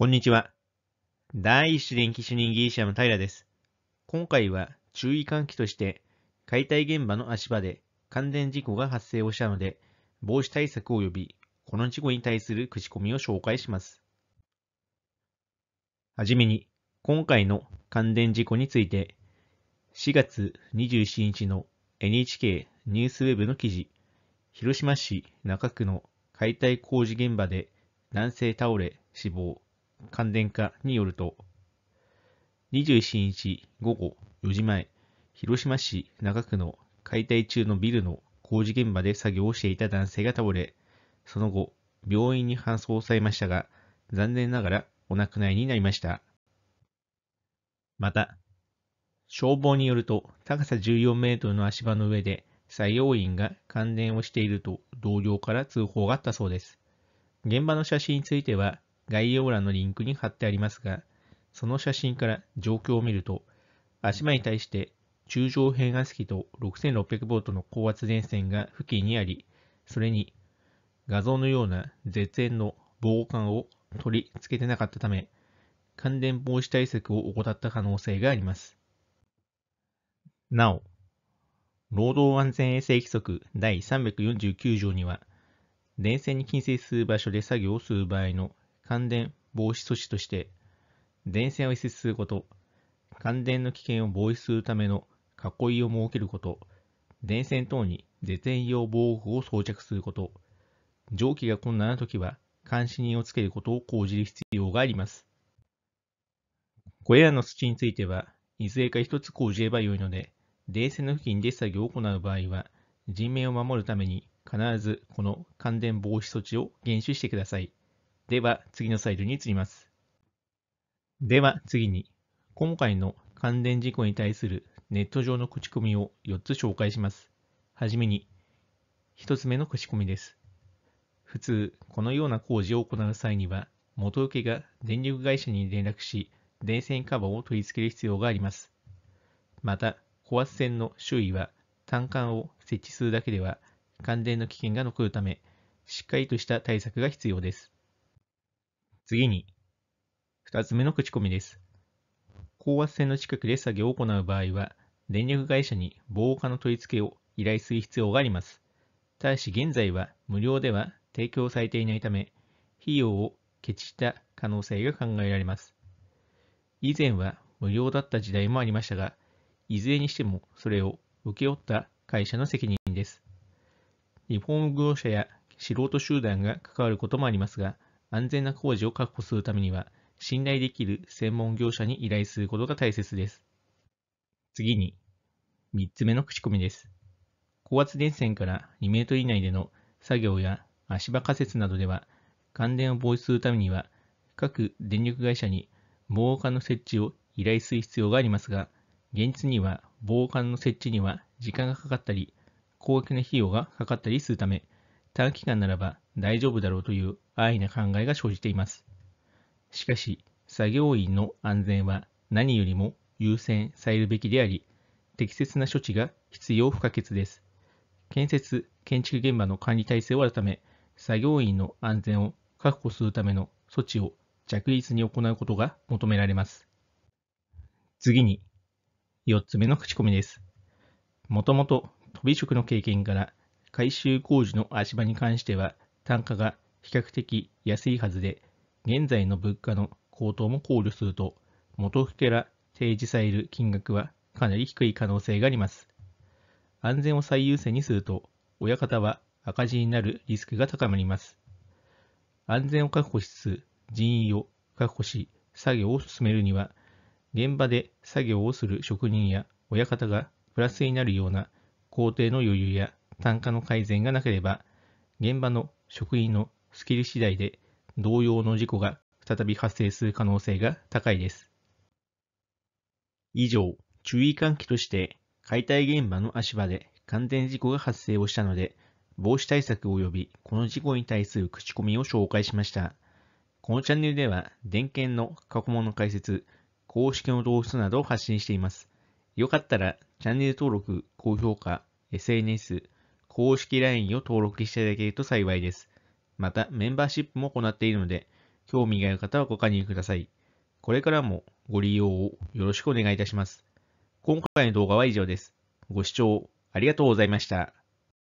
こんにちは。第一種電気主任技術者の平です。今回は注意喚起として解体現場の足場で感電事故が発生をしたので防止対策及びこの事故に対する口コミを紹介します。はじめに今回の感電事故について4月27日の NHK ニュースウェブの記事広島市中区の解体工事現場で男性倒れ死亡関電課によると、27日午後4時前、広島市中区の解体中のビルの工事現場で作業をしていた男性が倒れ、その後、病院に搬送されましたが、残念ながらお亡くなりになりました。また、消防によると、高さ14メートルの足場の上で、作業員が感電をしていると同僚から通報があったそうです。現場の写真については、概要欄のリンクに貼ってありますが、その写真から状況を見ると、足場に対して中上変圧器と6600ボトの高圧電線が付近にあり、それに画像のような絶縁の防護管を取り付けてなかったため、感電防止対策を怠った可能性があります。なお、労働安全衛生規則第349条には、電線に近接する場所で作業をする場合の感電防止措置として、電線を移設すること、感電の危険を防止するための囲いを設けること、電線等に絶縁用防護具を装着すること、蒸気が困難な時は監視人をつけることを講じる必要があります。これらの土については、いずれか一つ講じればよいので、電線の付近で作業を行う場合は、人命を守るために必ずこの感電防止措置を厳守してください。では、次のサイドに移ります。では、次に、今回の関連事項に対するネット上の口コミを4つ紹介します。はじめに、1つ目の口コミです。普通、このような工事を行う際には、元請けが電力会社に連絡し、電線カバーを取り付ける必要があります。また、高圧線の周囲は単管を設置するだけでは関連の危険が残るため、しっかりとした対策が必要です。次に、2つ目の口コミです。高圧線の近くで作業を行う場合は、電力会社に防火の取り付けを依頼する必要があります。ただし現在は無料では提供されていないため、費用をケチした可能性が考えられます。以前は無料だった時代もありましたが、いずれにしてもそれを請け負った会社の責任です。リフォーム業者や素人集団が関わることもありますが、安全な工事を確保するためには、信頼できる専門業者に依頼することが大切です。次に、3つ目の口コミです。高圧電線から2メートル以内での作業や足場仮設などでは、感電を防止するためには、各電力会社に防火の設置を依頼する必要がありますが、現実には防火の設置には時間がかかったり、高額な費用がかかったりするため、短期間ならば大丈夫だろうという安易な考えが生じています。しかし、作業員の安全は何よりも優先されるべきであり、適切な処置が必要不可欠です。建設・建築現場の管理体制を改め、作業員の安全を確保するための措置を着実に行うことが求められます。次に、4つ目の口コミです。もともと飛び職の経験から改修工事の足場に関しては単価が比較的安いはずで、現在の物価の高騰も考慮すると、元請けら提示される金額はかなり低い可能性があります。安全を最優先にすると、親方は赤字になるリスクが高まります。安全を確保しつつ、人員を確保し、作業を進めるには、現場で作業をする職人や親方がプラスになるような工程の余裕や単価の改善がなければ、現場の職員のスキル次第で同様の事故が再び発生する可能性が高いです。以上、注意喚起として解体現場の足場で完全事故が発生をしたので、防止対策及びこの事故に対する口コミを紹介しました。このチャンネルでは、電検の過去問の解説、公式の動画などを発信しています。よかったら、チャンネル登録、高評価、SNS、公式 LINE を登録していただけると幸いです。また、メンバーシップも行っているので、興味がある方はご加入ください。これからもご利用をよろしくお願いいたします。今回の動画は以上です。ご視聴ありがとうございました。